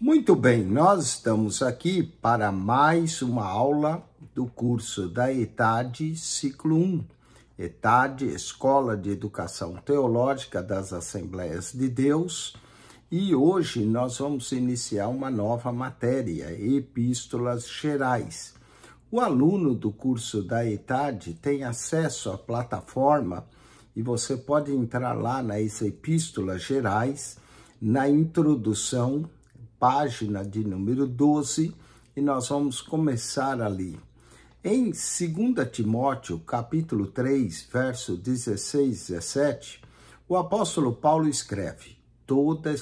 Muito bem, nós estamos aqui para mais uma aula do curso da Etade, Ciclo 1. ETAD, Escola de Educação Teológica das Assembleias de Deus. E hoje nós vamos iniciar uma nova matéria, Epístolas Gerais. O aluno do curso da Etade tem acesso à plataforma e você pode entrar lá nas Epístolas Gerais, na introdução página de número 12 e nós vamos começar ali. Em 2 Timóteo, capítulo 3, verso 16 17, o apóstolo Paulo escreve: Toda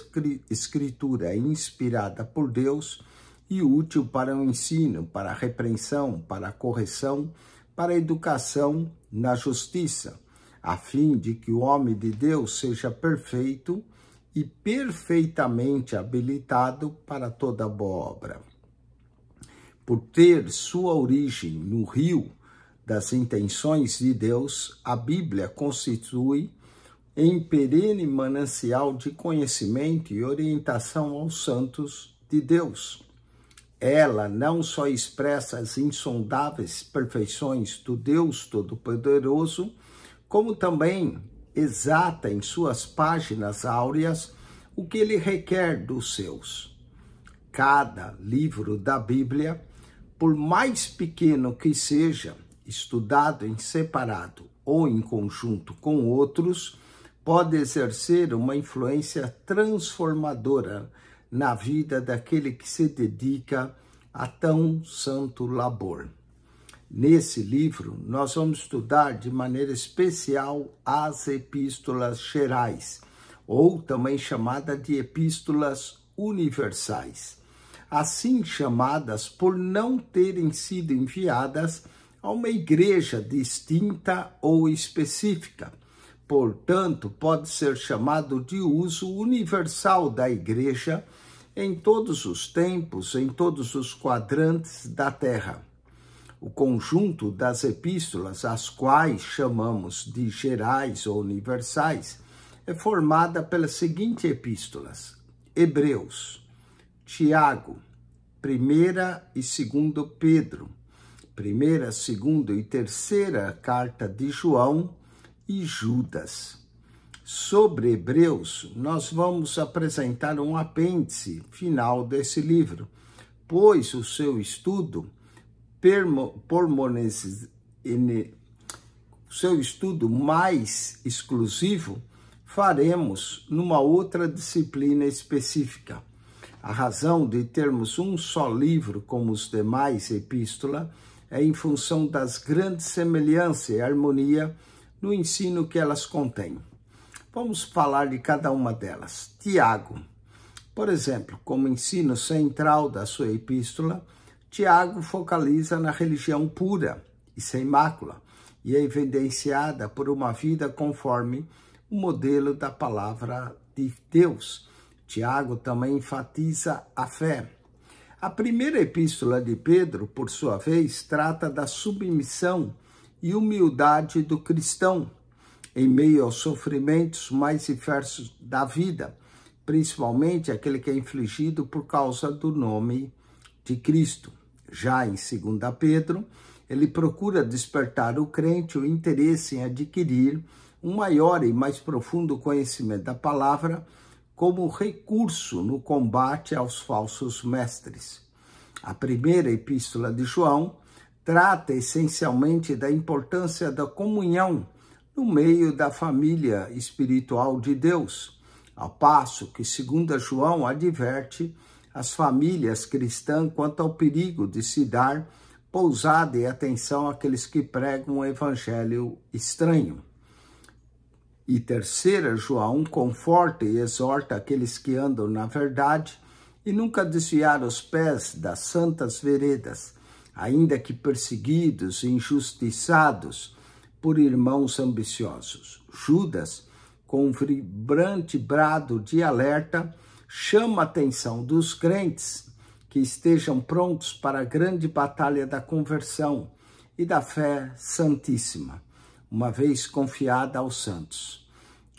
escritura é inspirada por Deus e útil para o ensino, para a repreensão, para a correção, para a educação na justiça, a fim de que o homem de Deus seja perfeito, e perfeitamente habilitado para toda boa obra. Por ter sua origem no rio das intenções de Deus, a Bíblia constitui em perene manancial de conhecimento e orientação aos santos de Deus. Ela não só expressa as insondáveis perfeições do Deus Todo-Poderoso, como também exata em suas páginas áureas o que ele requer dos seus. Cada livro da Bíblia, por mais pequeno que seja, estudado em separado ou em conjunto com outros, pode exercer uma influência transformadora na vida daquele que se dedica a tão santo labor. Nesse livro, nós vamos estudar de maneira especial as epístolas gerais, ou também chamada de epístolas universais, assim chamadas por não terem sido enviadas a uma igreja distinta ou específica. Portanto, pode ser chamado de uso universal da igreja em todos os tempos, em todos os quadrantes da terra o conjunto das epístolas, as quais chamamos de gerais ou universais, é formada pelas seguintes epístolas: Hebreus, Tiago, 1 e 2 Pedro, 1, 2 e 3 carta de João e Judas. Sobre Hebreus, nós vamos apresentar um apêndice final desse livro, pois o seu estudo Pormonenses, seu estudo mais exclusivo, faremos numa outra disciplina específica. A razão de termos um só livro, como os demais epístola, é em função das grandes semelhanças e harmonia no ensino que elas contêm. Vamos falar de cada uma delas. Tiago, por exemplo, como ensino central da sua epístola, Tiago focaliza na religião pura e sem mácula e é evidenciada por uma vida conforme o modelo da palavra de Deus. Tiago também enfatiza a fé. A primeira epístola de Pedro, por sua vez, trata da submissão e humildade do cristão em meio aos sofrimentos mais diversos da vida, principalmente aquele que é infligido por causa do nome de Cristo. Já em 2 Pedro, ele procura despertar o crente o interesse em adquirir um maior e mais profundo conhecimento da palavra como recurso no combate aos falsos mestres. A primeira epístola de João trata essencialmente da importância da comunhão no meio da família espiritual de Deus, ao passo que, segundo João, adverte as famílias cristãs quanto ao perigo de se dar pousada e atenção àqueles que pregam um evangelho estranho. E terceira, João conforta e exorta aqueles que andam na verdade e nunca desviar os pés das santas veredas, ainda que perseguidos e injustiçados por irmãos ambiciosos. Judas, com um vibrante brado de alerta, chama a atenção dos crentes que estejam prontos para a grande batalha da conversão e da fé santíssima, uma vez confiada aos santos.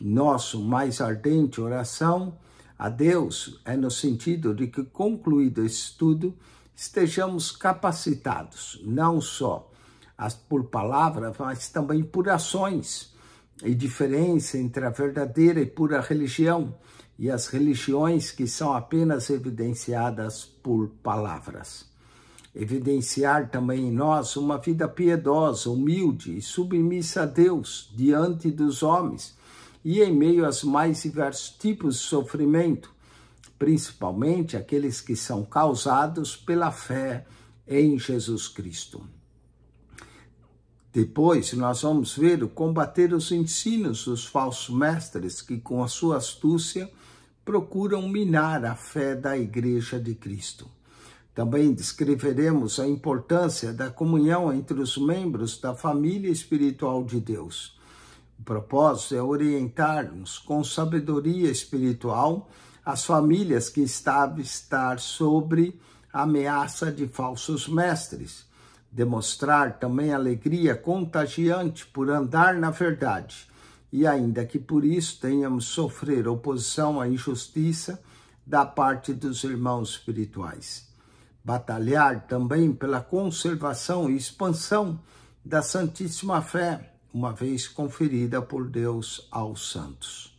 Nosso mais ardente oração a Deus é no sentido de que, concluído esse estudo, estejamos capacitados, não só por palavra, mas também por ações e diferença entre a verdadeira e pura religião e as religiões que são apenas evidenciadas por palavras. Evidenciar também em nós uma vida piedosa, humilde e submissa a Deus diante dos homens e em meio aos mais diversos tipos de sofrimento, principalmente aqueles que são causados pela fé em Jesus Cristo. Depois, nós vamos ver o combater os ensinos dos falsos mestres que, com a sua astúcia, procuram minar a fé da Igreja de Cristo. Também descreveremos a importância da comunhão entre os membros da família espiritual de Deus. O propósito é orientar-nos com sabedoria espiritual as famílias que estavam estar sobre a ameaça de falsos mestres, demonstrar também alegria contagiante por andar na verdade e ainda que por isso tenhamos sofrer oposição à injustiça da parte dos irmãos espirituais. Batalhar também pela conservação e expansão da Santíssima Fé, uma vez conferida por Deus aos santos.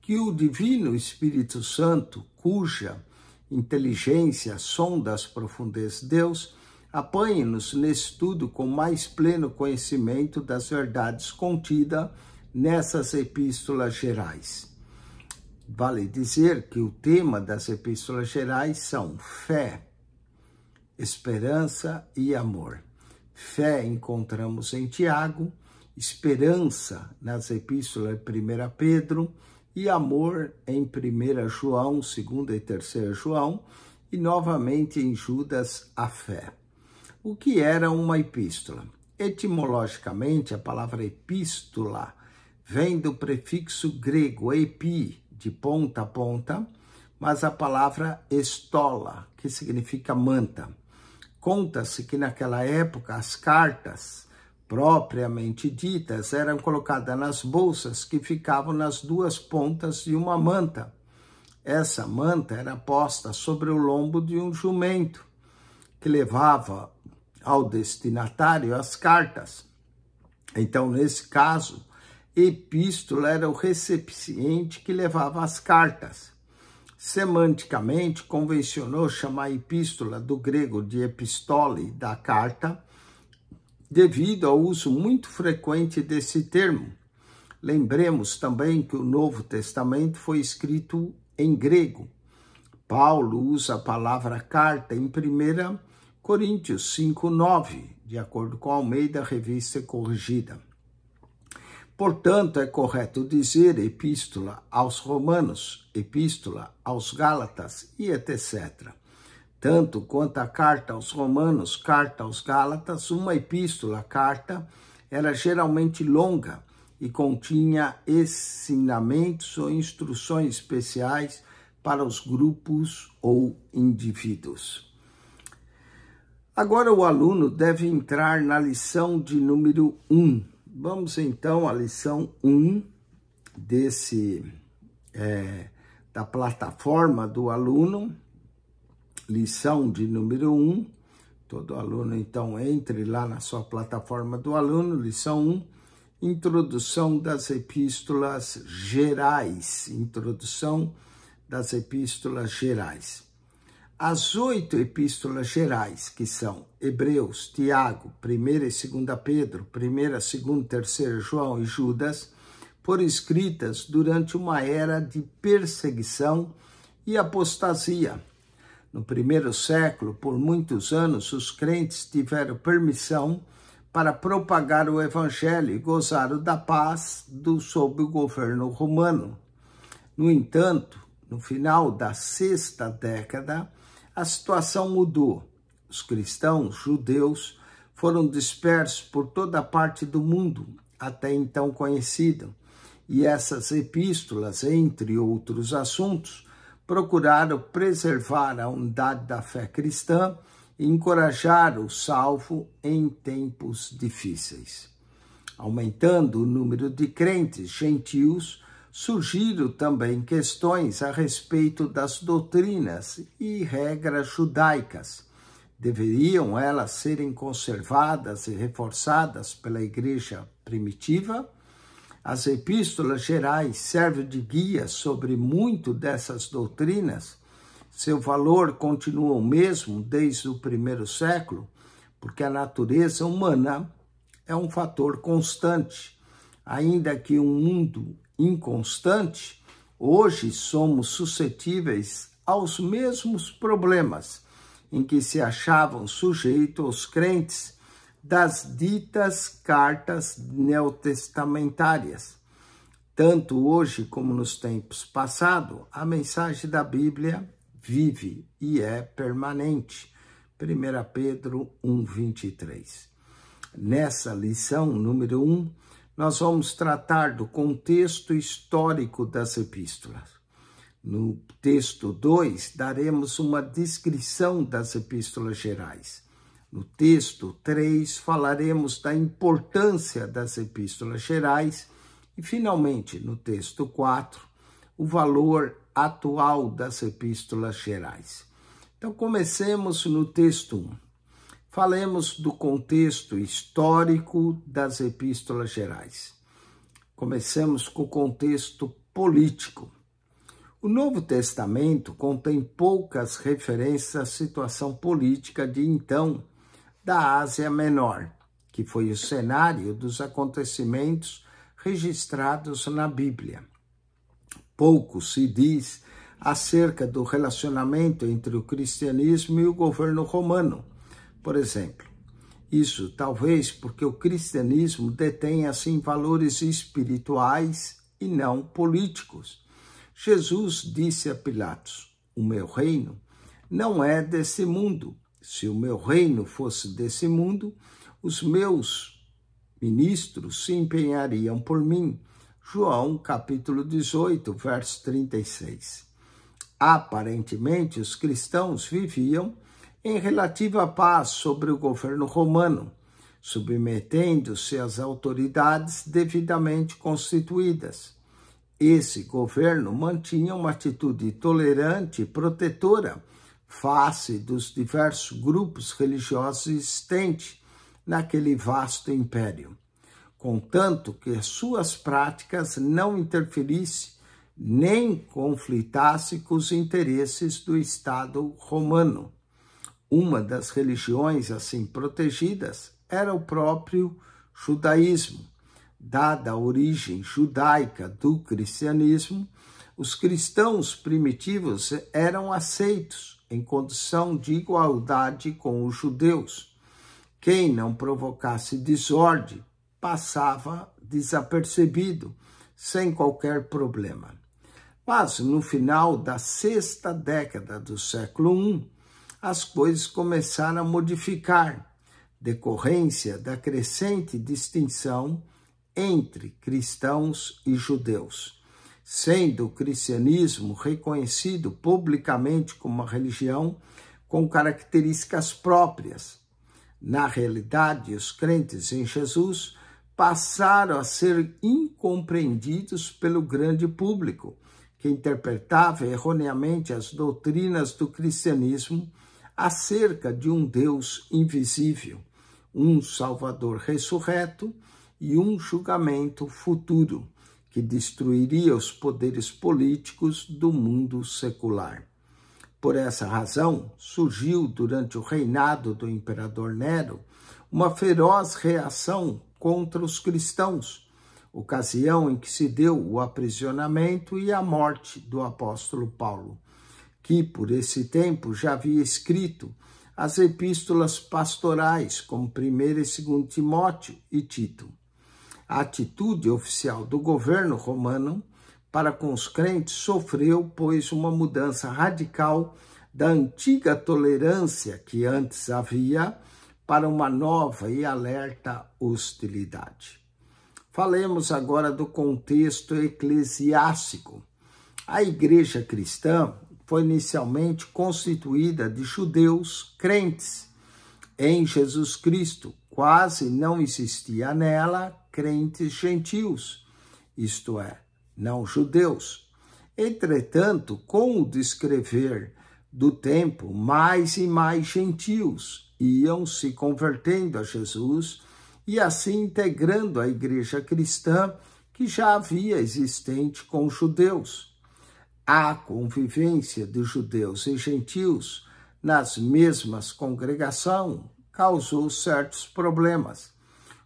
Que o Divino Espírito Santo, cuja inteligência sonda as profundezas de Deus, apanhe-nos nesse estudo com mais pleno conhecimento das verdades contidas nessas epístolas gerais. Vale dizer que o tema das epístolas gerais são fé, esperança e amor. Fé encontramos em Tiago, esperança nas epístolas de 1 Pedro e amor em 1 João, 2 e 3 João e novamente em Judas a fé. O que era uma epístola? Etimologicamente, a palavra epístola vem do prefixo grego epi, de ponta a ponta, mas a palavra estola, que significa manta. Conta-se que naquela época as cartas, propriamente ditas, eram colocadas nas bolsas que ficavam nas duas pontas de uma manta. Essa manta era posta sobre o lombo de um jumento, que levava ao destinatário as cartas. Então, nesse caso, Epístola era o recipiente que levava as cartas. Semanticamente, convencionou chamar epístola do grego de epistole, da carta, devido ao uso muito frequente desse termo. Lembremos também que o Novo Testamento foi escrito em grego. Paulo usa a palavra carta em 1 Coríntios 5,9, de acordo com Almeida, revista corrigida. Portanto, é correto dizer epístola aos Romanos, epístola aos Gálatas e etc. Tanto quanto a carta aos Romanos, carta aos Gálatas, uma epístola, carta, era geralmente longa e continha ensinamentos ou instruções especiais para os grupos ou indivíduos. Agora o aluno deve entrar na lição de número 1, um, Vamos então à lição 1 desse, é, da plataforma do aluno, lição de número 1. Todo aluno então entre lá na sua plataforma do aluno, lição 1, introdução das epístolas gerais, introdução das epístolas gerais as oito epístolas gerais, que são Hebreus, Tiago, 1 e 2 Pedro, 1, 2, 3 João e Judas, foram escritas durante uma era de perseguição e apostasia. No primeiro século, por muitos anos, os crentes tiveram permissão para propagar o evangelho e gozaram da paz do sob o governo romano. No entanto, no final da sexta década, a situação mudou. Os cristãos judeus foram dispersos por toda a parte do mundo até então conhecida, e essas epístolas, entre outros assuntos, procuraram preservar a unidade da fé cristã e encorajar o salvo em tempos difíceis. Aumentando o número de crentes gentios, surgiram também questões a respeito das doutrinas e regras judaicas. Deveriam elas serem conservadas e reforçadas pela Igreja primitiva? As epístolas gerais servem de guia sobre muito dessas doutrinas. Seu valor continua o mesmo desde o primeiro século, porque a natureza humana é um fator constante, ainda que o um mundo inconstante, hoje somos suscetíveis aos mesmos problemas em que se achavam sujeitos os crentes das ditas cartas neotestamentárias. Tanto hoje como nos tempos passados, a mensagem da Bíblia vive e é permanente. 1 Pedro 23. Nessa lição número 1, nós vamos tratar do contexto histórico das epístolas. No texto 2, daremos uma descrição das epístolas gerais. No texto 3, falaremos da importância das epístolas gerais. E, finalmente, no texto 4, o valor atual das epístolas gerais. Então, comecemos no texto 1. Um. Falemos do contexto histórico das epístolas gerais. Comecemos com o contexto político. O Novo Testamento contém poucas referências à situação política de então da Ásia Menor, que foi o cenário dos acontecimentos registrados na Bíblia. Pouco se diz acerca do relacionamento entre o cristianismo e o governo romano por exemplo, isso talvez porque o cristianismo detém assim valores espirituais e não políticos. Jesus disse a Pilatos: O meu reino não é desse mundo. Se o meu reino fosse desse mundo, os meus ministros se empenhariam por mim. João capítulo 18, verso 36. Aparentemente, os cristãos viviam em relativa paz sobre o governo romano, submetendo-se às autoridades devidamente constituídas. Esse governo mantinha uma atitude tolerante e protetora face dos diversos grupos religiosos existentes naquele vasto império, contanto que suas práticas não interferissem nem conflitassem com os interesses do Estado romano. Uma das religiões assim protegidas era o próprio judaísmo. Dada a origem judaica do cristianismo, os cristãos primitivos eram aceitos em condição de igualdade com os judeus. Quem não provocasse desordem passava desapercebido, sem qualquer problema. Mas no final da sexta década do século I, as coisas começaram a modificar, decorrência da crescente distinção entre cristãos e judeus. Sendo o cristianismo reconhecido publicamente como uma religião com características próprias. Na realidade, os crentes em Jesus passaram a ser incompreendidos pelo grande público, que interpretava erroneamente as doutrinas do cristianismo acerca de um Deus invisível, um Salvador ressurreto e um julgamento futuro que destruiria os poderes políticos do mundo secular. Por essa razão, surgiu durante o reinado do imperador Nero uma feroz reação contra os cristãos, ocasião em que se deu o aprisionamento e a morte do apóstolo Paulo que por esse tempo já havia escrito as epístolas pastorais, como 1 e 2 Timóteo e Tito. A atitude oficial do governo romano para com os crentes sofreu, pois, uma mudança radical da antiga tolerância que antes havia para uma nova e alerta hostilidade. Falemos agora do contexto eclesiástico. A igreja cristã foi inicialmente constituída de judeus crentes em Jesus Cristo. Quase não existia nela crentes gentios, isto é, não judeus. Entretanto, com o descrever do tempo, mais e mais gentios iam se convertendo a Jesus e assim integrando a igreja cristã que já havia existente com judeus. A convivência de judeus e gentios nas mesmas congregação causou certos problemas.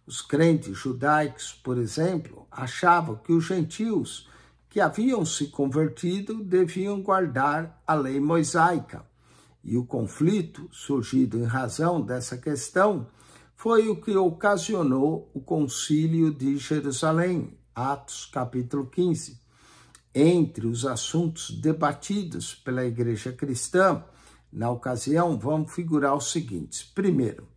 Os crentes judaicos, por exemplo, achavam que os gentios que haviam se convertido deviam guardar a lei mosaica. E o conflito, surgido em razão dessa questão, foi o que ocasionou o concílio de Jerusalém, Atos capítulo 15. Entre os assuntos debatidos pela Igreja Cristã, na ocasião, vão figurar os seguintes: primeiro,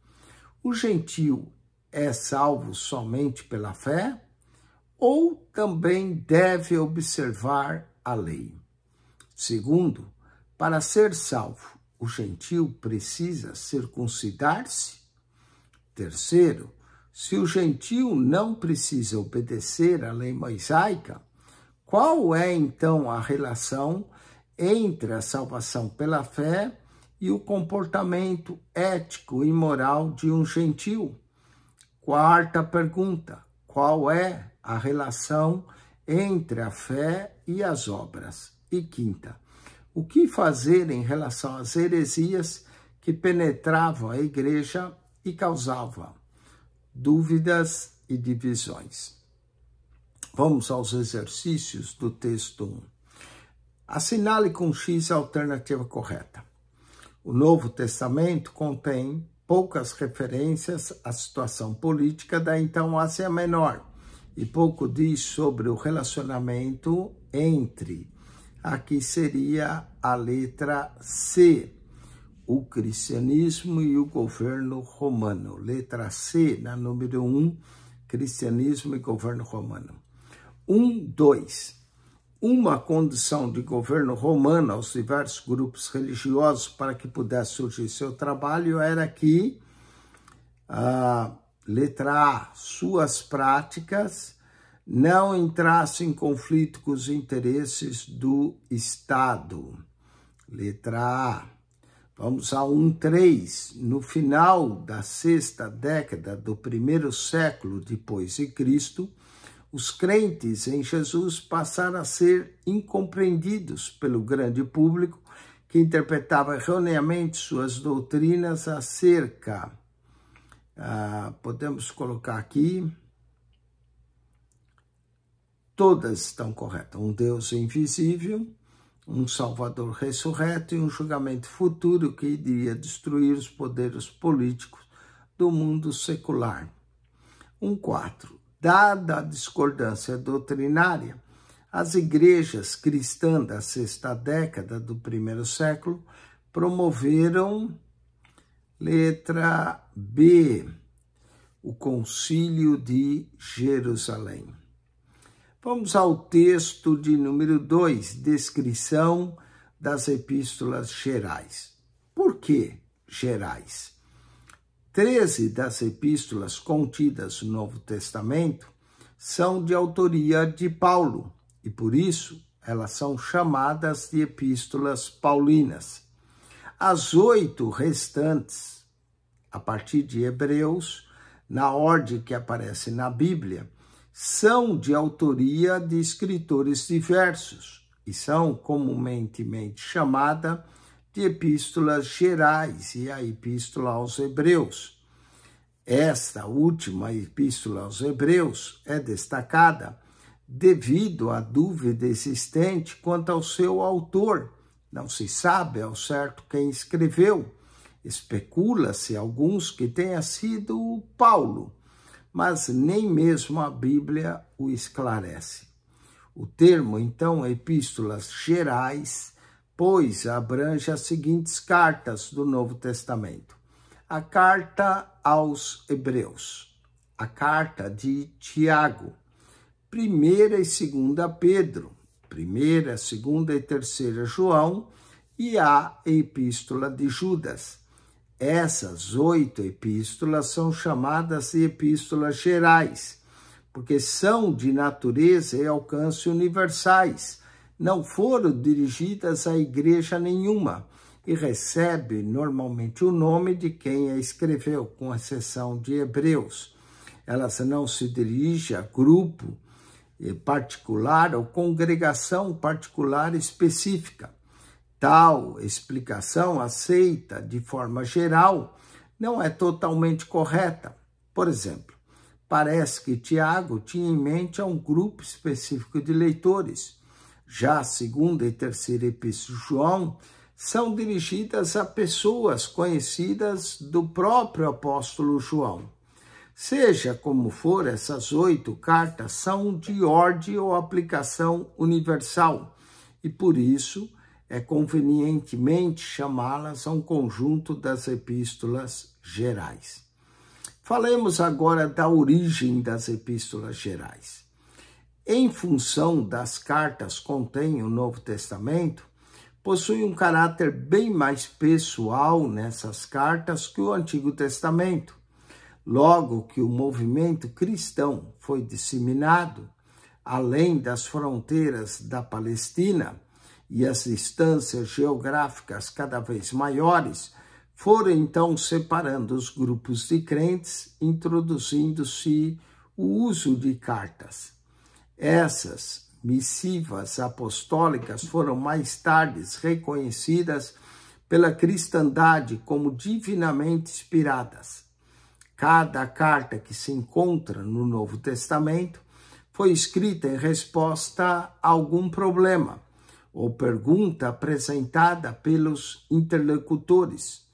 o gentio é salvo somente pela fé ou também deve observar a lei? Segundo, para ser salvo, o gentio precisa circuncidar-se? Terceiro, se o gentio não precisa obedecer à lei mosaica, qual é então a relação entre a salvação pela fé e o comportamento ético e moral de um gentil? Quarta pergunta: qual é a relação entre a fé e as obras? E quinta: o que fazer em relação às heresias que penetravam a igreja e causavam dúvidas e divisões? Vamos aos exercícios do texto 1. Assinale com X a alternativa correta. O Novo Testamento contém poucas referências à situação política da então Ásia Menor e pouco diz sobre o relacionamento entre. Aqui seria a letra C, o cristianismo e o governo romano. Letra C, na número 1, um, cristianismo e governo romano. 1, 2. Uma condição de governo romano aos diversos grupos religiosos para que pudesse surgir seu trabalho era que, ah, letra A, suas práticas não entrasse em conflito com os interesses do Estado. Letra A. Vamos a 1.3. No final da sexta década do primeiro século depois de Cristo, os crentes em Jesus passaram a ser incompreendidos pelo grande público que interpretava erroneamente suas doutrinas acerca, ah, podemos colocar aqui, todas estão corretas, um Deus invisível, um Salvador ressurreto e um julgamento futuro que iria destruir os poderes políticos do mundo secular. Um 4. Dada a discordância doutrinária, as igrejas cristãs da sexta década do primeiro século promoveram, letra B, o Concílio de Jerusalém. Vamos ao texto de número 2, descrição das epístolas gerais. Por que gerais? Treze das epístolas contidas no Novo Testamento são de autoria de Paulo e, por isso, elas são chamadas de epístolas paulinas. As oito restantes, a partir de Hebreus, na ordem que aparece na Bíblia, são de autoria de escritores diversos e são comumente chamadas de epístolas gerais e a epístola aos Hebreus. Esta última epístola aos Hebreus é destacada devido à dúvida existente quanto ao seu autor. Não se sabe ao certo quem escreveu. Especula-se alguns que tenha sido Paulo, mas nem mesmo a Bíblia o esclarece. O termo, então, epístolas gerais, pois abrange as seguintes cartas do Novo Testamento: a carta aos Hebreus, a carta de Tiago, primeira e segunda Pedro, primeira, segunda e terceira João e a epístola de Judas. Essas oito epístolas são chamadas de epístolas gerais, porque são de natureza e alcance universais não foram dirigidas à igreja nenhuma e recebe normalmente o nome de quem a escreveu, com exceção de Hebreus. Elas não se dirigem a grupo eh, particular ou congregação particular específica. Tal explicação aceita de forma geral não é totalmente correta. Por exemplo, parece que Tiago tinha em mente um grupo específico de leitores já a segunda e terceira epístola de João, são dirigidas a pessoas conhecidas do próprio apóstolo João. Seja como for, essas oito cartas são de ordem ou aplicação universal, e por isso é convenientemente chamá-las a um conjunto das epístolas gerais. Falemos agora da origem das epístolas gerais em função das cartas contém o Novo Testamento, possui um caráter bem mais pessoal nessas cartas que o Antigo Testamento. Logo que o movimento cristão foi disseminado além das fronteiras da Palestina e as distâncias geográficas cada vez maiores, foram então separando os grupos de crentes, introduzindo-se o uso de cartas. Essas missivas apostólicas foram mais tarde reconhecidas pela cristandade como divinamente inspiradas. Cada carta que se encontra no Novo Testamento foi escrita em resposta a algum problema ou pergunta apresentada pelos interlocutores.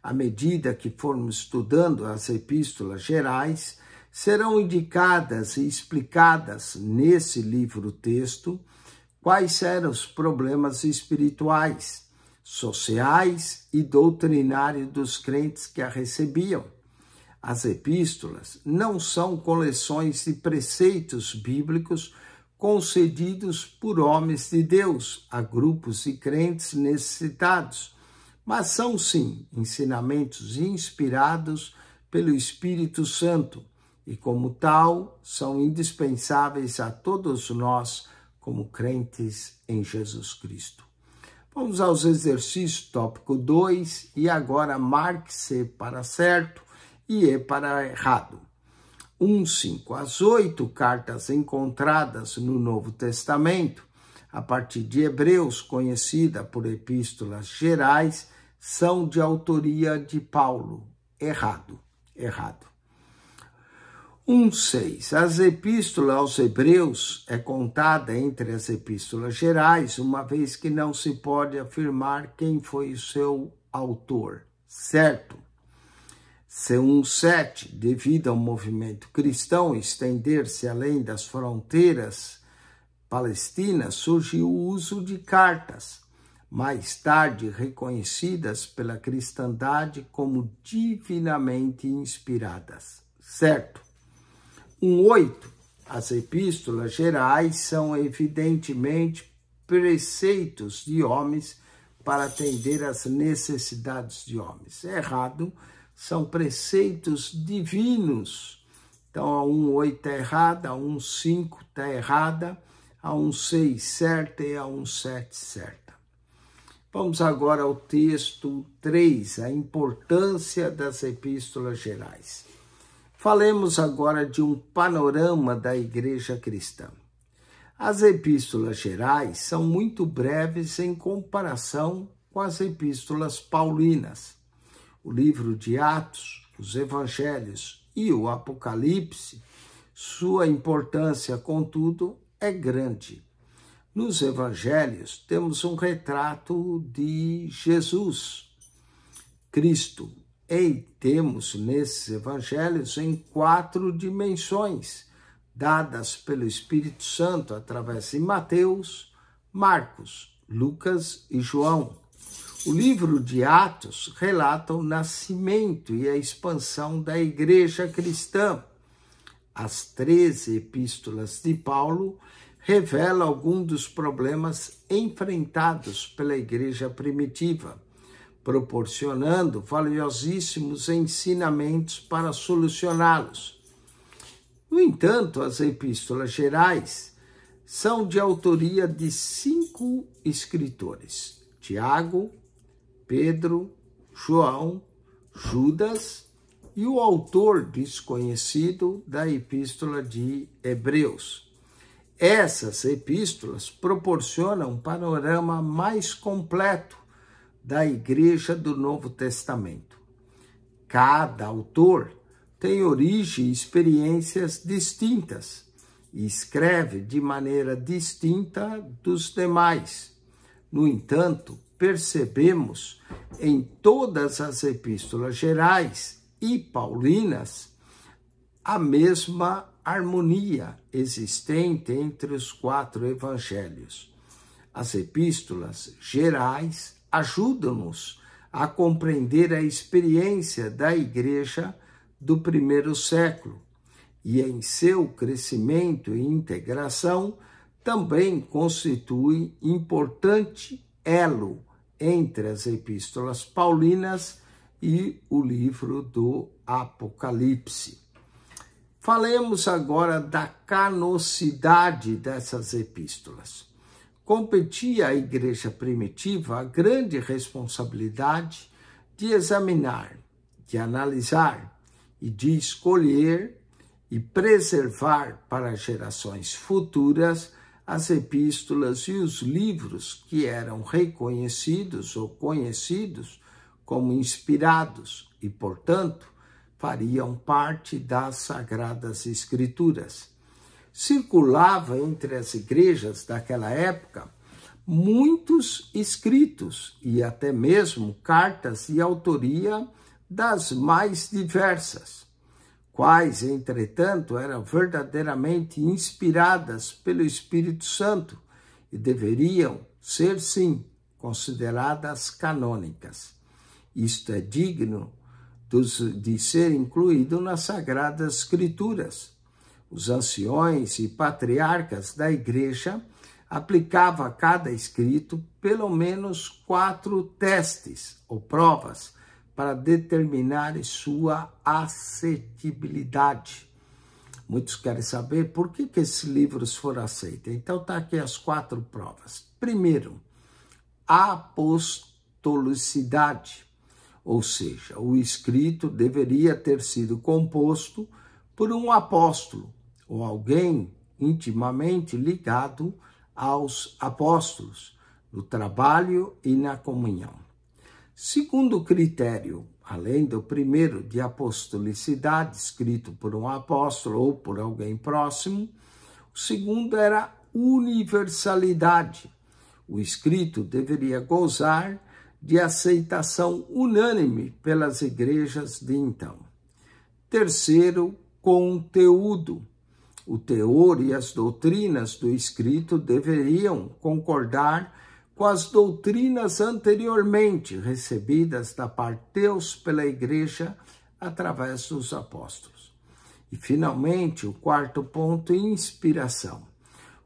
À medida que formos estudando as epístolas gerais, serão indicadas e explicadas nesse livro-texto quais eram os problemas espirituais, sociais e doutrinários dos crentes que a recebiam. As epístolas não são coleções de preceitos bíblicos concedidos por homens de Deus a grupos de crentes necessitados, mas são sim ensinamentos inspirados pelo Espírito Santo e, como tal, são indispensáveis a todos nós como crentes em Jesus Cristo. Vamos aos exercícios, tópico 2, e agora marque C para certo e E é para errado. 1, 5. As oito cartas encontradas no Novo Testamento, a partir de Hebreus, conhecida por epístolas gerais, são de autoria de Paulo. Errado, errado. 1:6. As epístolas aos Hebreus é contada entre as epístolas gerais, uma vez que não se pode afirmar quem foi o seu autor, certo? C1.7, devido ao movimento cristão estender-se além das fronteiras palestinas, surgiu o uso de cartas, mais tarde reconhecidas pela cristandade como divinamente inspiradas, certo? 1.8. As epístolas gerais são evidentemente preceitos de homens para atender às necessidades de homens. É errado, são preceitos divinos. Então a 1,8 está errada, a 1,5 está errada, a 1,6 certa e a 1,7 certa. Vamos agora ao texto 3, a importância das epístolas gerais. Falemos agora de um panorama da Igreja Cristã. As epístolas gerais são muito breves em comparação com as epístolas paulinas. O livro de Atos, os Evangelhos e o Apocalipse, sua importância, contudo, é grande. Nos Evangelhos temos um retrato de Jesus, Cristo, e temos nesses evangelhos em quatro dimensões, dadas pelo Espírito Santo através de Mateus, Marcos, Lucas e João. O livro de Atos relata o nascimento e a expansão da igreja cristã. As 13 epístolas de Paulo revela alguns dos problemas enfrentados pela igreja primitiva proporcionando valiosíssimos ensinamentos para solucioná-los. No entanto, as epístolas gerais são de autoria de cinco escritores: Tiago, Pedro, João, Judas e o autor desconhecido da Epístola de Hebreus. Essas epístolas proporcionam um panorama mais completo da Igreja do Novo Testamento. Cada autor tem origem e experiências distintas e escreve de maneira distinta dos demais. No entanto, percebemos em todas as epístolas gerais e paulinas a mesma harmonia existente entre os quatro evangelhos. As epístolas gerais ajudam-nos a compreender a experiência da Igreja do primeiro século e, em seu crescimento e integração, também constitui importante elo entre as epístolas paulinas e o livro do Apocalipse. Falemos agora da canocidade dessas epístolas competia à igreja primitiva a grande responsabilidade de examinar, de analisar e de escolher e preservar para gerações futuras as epístolas e os livros que eram reconhecidos ou conhecidos como inspirados e, portanto, fariam parte das Sagradas Escrituras circulava entre as igrejas daquela época muitos escritos e até mesmo cartas de autoria das mais diversas, quais, entretanto, eram verdadeiramente inspiradas pelo Espírito Santo e deveriam ser, sim, consideradas canônicas. Isto é digno de ser incluído nas Sagradas Escrituras os anciões e patriarcas da igreja aplicava a cada escrito pelo menos quatro testes ou provas para determinar sua acetibilidade. Muitos querem saber por que, que esses livros foram aceitos. Então tá aqui as quatro provas. Primeiro, apostolicidade, ou seja, o escrito deveria ter sido composto por um apóstolo ou alguém intimamente ligado aos apóstolos, no trabalho e na comunhão. Segundo critério, além do primeiro de apostolicidade, escrito por um apóstolo ou por alguém próximo, o segundo era universalidade. O escrito deveria gozar de aceitação unânime pelas igrejas de então. Terceiro, conteúdo o teor e as doutrinas do escrito deveriam concordar com as doutrinas anteriormente recebidas da parte Deus pela Igreja através dos apóstolos. E, finalmente, o quarto ponto, inspiração.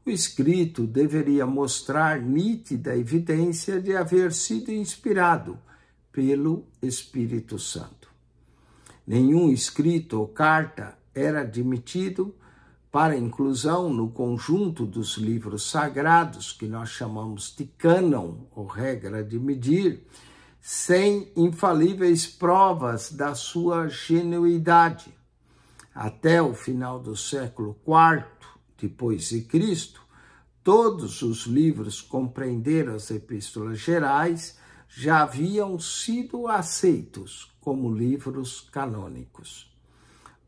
O escrito deveria mostrar nítida evidência de haver sido inspirado pelo Espírito Santo. Nenhum escrito ou carta era admitido para inclusão no conjunto dos livros sagrados, que nós chamamos de cânon, ou regra de medir, sem infalíveis provas da sua genuidade. Até o final do século IV, depois de Cristo, todos os livros compreenderam as epístolas gerais já haviam sido aceitos como livros canônicos.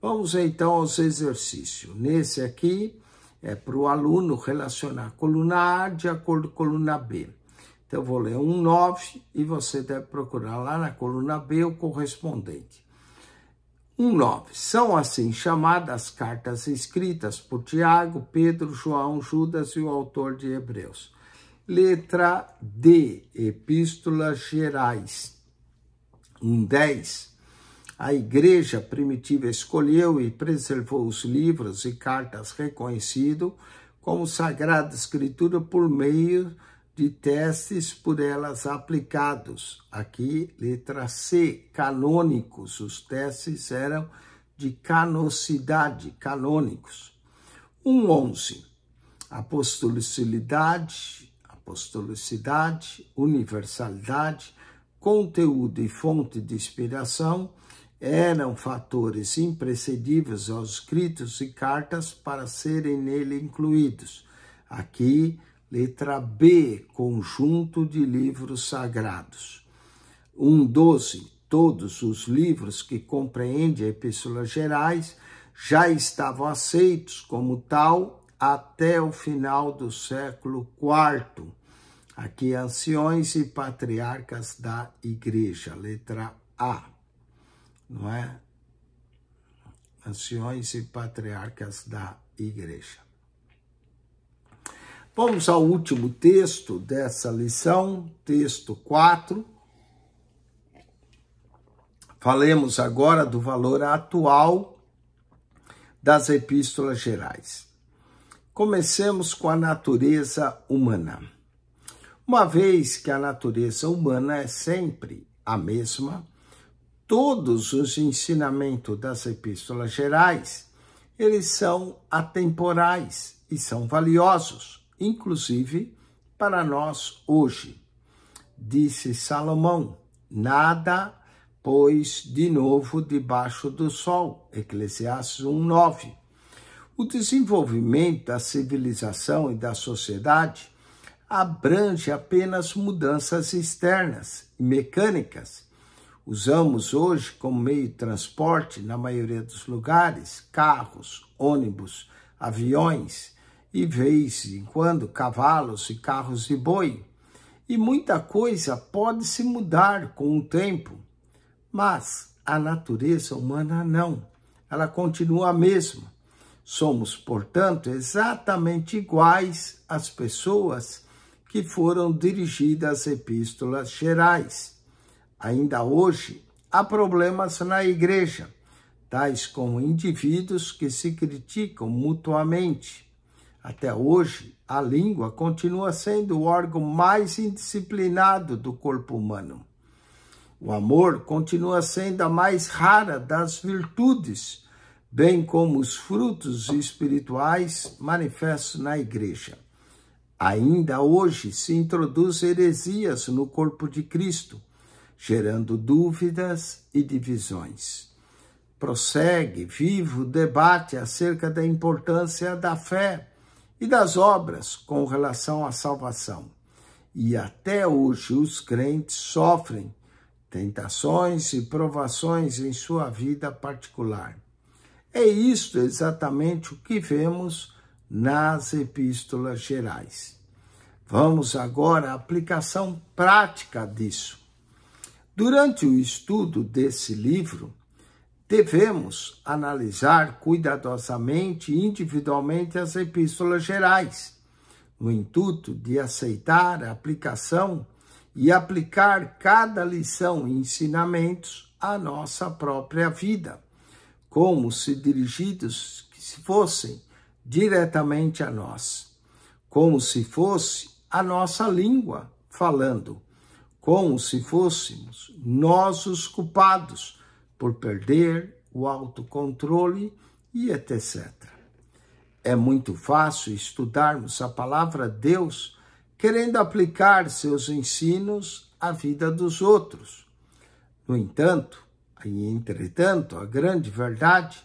Vamos então aos exercícios. Nesse aqui é para o aluno relacionar coluna A de acordo com coluna B. Então eu vou ler um 9 e você deve procurar lá na coluna B o correspondente. 9. São assim chamadas cartas escritas por Tiago, Pedro, João, Judas e o autor de Hebreus. Letra D, Epístolas Gerais. 10. A igreja primitiva escolheu e preservou os livros e cartas reconhecidos como Sagrada Escritura por meio de testes por elas aplicados. Aqui, letra C, canônicos. Os testes eram de canocidade, canônicos. 1.11. Apostolicidade, apostolicidade, universalidade, conteúdo e fonte de inspiração, eram fatores imprescindíveis aos escritos e cartas para serem nele incluídos. Aqui, letra B, conjunto de livros sagrados. 1.12. Todos os livros que compreende Epístolas Gerais já estavam aceitos como tal até o final do século IV. Aqui, anciões e patriarcas da Igreja, letra A não é? Anciões e patriarcas da igreja. Vamos ao último texto dessa lição, texto 4. Falemos agora do valor atual das epístolas gerais. Comecemos com a natureza humana. Uma vez que a natureza humana é sempre a mesma, todos os ensinamentos das epístolas gerais, eles são atemporais e são valiosos, inclusive para nós hoje. Disse Salomão: nada, pois, de novo debaixo do sol. Eclesiastes 1:9. O desenvolvimento da civilização e da sociedade abrange apenas mudanças externas e mecânicas usamos hoje como meio de transporte, na maioria dos lugares, carros, ônibus, aviões e, vez em quando, cavalos e carros de boi. E muita coisa pode se mudar com o tempo, mas a natureza humana não, ela continua a mesma. Somos, portanto, exatamente iguais às pessoas que foram dirigidas às epístolas gerais. Ainda hoje, há problemas na igreja, tais como indivíduos que se criticam mutuamente. Até hoje, a língua continua sendo o órgão mais indisciplinado do corpo humano. O amor continua sendo a mais rara das virtudes, bem como os frutos espirituais manifestos na igreja. Ainda hoje se introduz heresias no corpo de Cristo gerando dúvidas e divisões. Prossegue vivo o debate acerca da importância da fé e das obras com relação à salvação. E até hoje os crentes sofrem tentações e provações em sua vida particular. É isto exatamente o que vemos nas epístolas gerais. Vamos agora à aplicação prática disso Durante o estudo desse livro, devemos analisar cuidadosamente e individualmente as epístolas gerais, no intuito de aceitar a aplicação e aplicar cada lição e ensinamentos à nossa própria vida, como se dirigidos que se fossem diretamente a nós, como se fosse a nossa língua falando como se fôssemos nós os culpados por perder o autocontrole e etc. É muito fácil estudarmos a palavra Deus querendo aplicar seus ensinos à vida dos outros. No entanto, e entretanto, a grande verdade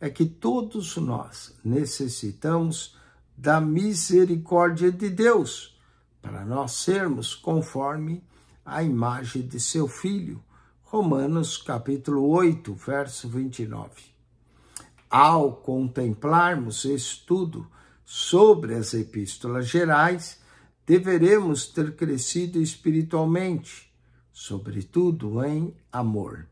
é que todos nós necessitamos da misericórdia de Deus para nós sermos conforme à imagem de seu filho. Romanos capítulo 8, verso 29. Ao contemplarmos o estudo sobre as epístolas gerais, deveremos ter crescido espiritualmente, sobretudo em amor.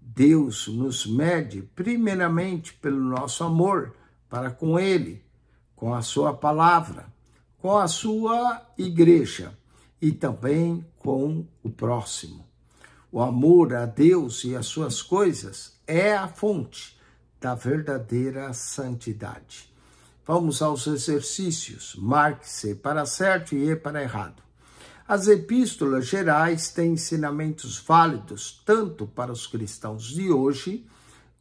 Deus nos mede primeiramente pelo nosso amor para com Ele, com a Sua palavra, com a Sua igreja e também com o próximo. O amor a Deus e as suas coisas é a fonte da verdadeira santidade. Vamos aos exercícios. Marque-se para certo e para errado. As epístolas gerais têm ensinamentos válidos tanto para os cristãos de hoje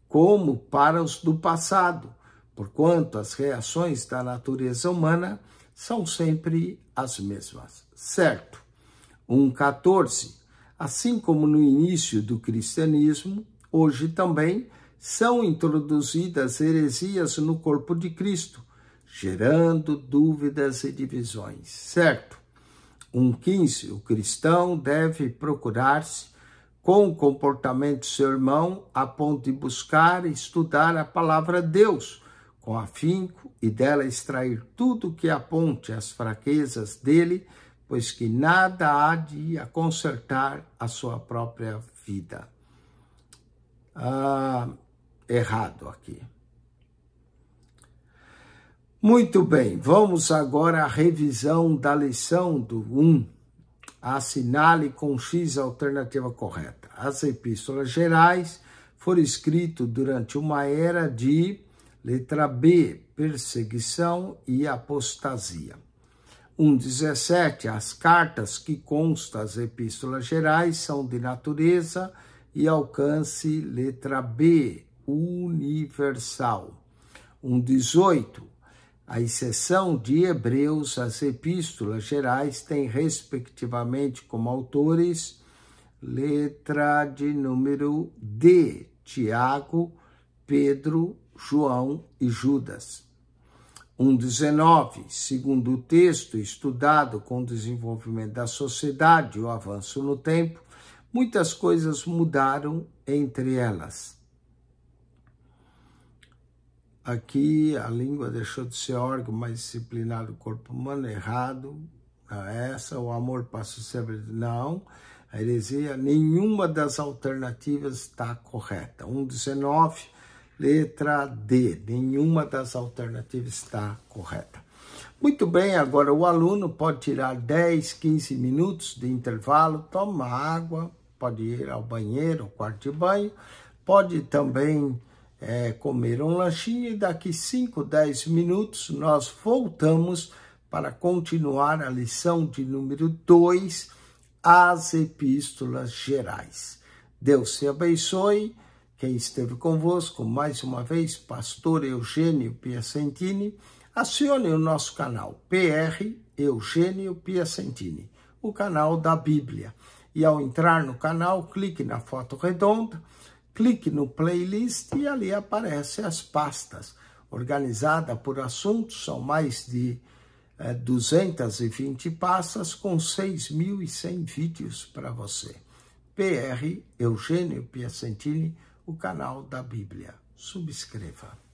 como para os do passado, porquanto as reações da natureza humana são sempre as mesmas certo. 1,14. Assim como no início do cristianismo, hoje também são introduzidas heresias no corpo de Cristo, gerando dúvidas e divisões, certo? 1,15. O cristão deve procurar-se com o comportamento do seu irmão a ponto de buscar e estudar a palavra Deus com afinco e dela extrair tudo que aponte as fraquezas dele pois que nada há de a consertar a sua própria vida. Ah, errado aqui. Muito bem, vamos agora à revisão da lição do 1. Assinale com X a alternativa correta. As epístolas gerais foram escritas durante uma era de letra B, perseguição e apostasia. 1,17 As cartas que constam as epístolas gerais são de natureza e alcance, letra B, universal. 1,18 A exceção de Hebreus, as epístolas gerais têm, respectivamente, como autores, letra de número D, Tiago, Pedro, João e Judas. 1,19. Segundo o texto estudado com o desenvolvimento da sociedade o avanço no tempo, muitas coisas mudaram entre elas. Aqui a língua deixou de ser órgão mais disciplinado do corpo humano, errado. É essa, o amor passa a ser. Não, a heresia, nenhuma das alternativas está correta. 1,19 Letra D. Nenhuma das alternativas está correta. Muito bem, agora o aluno pode tirar 10, 15 minutos de intervalo, toma água, pode ir ao banheiro, ao quarto de banho, pode também é, comer um lanchinho e daqui 5, 10 minutos nós voltamos para continuar a lição de número 2, as epístolas gerais. Deus te abençoe quem esteve convosco mais uma vez, pastor Eugênio Piacentini, acione o nosso canal PR Eugênio Piacentini, o canal da Bíblia. E ao entrar no canal, clique na foto redonda, clique no playlist e ali aparecem as pastas. Organizada por assuntos, são mais de eh, 220 pastas com 6.100 vídeos para você. PR Eugênio Piacentini o canal da Bíblia. Subscreva.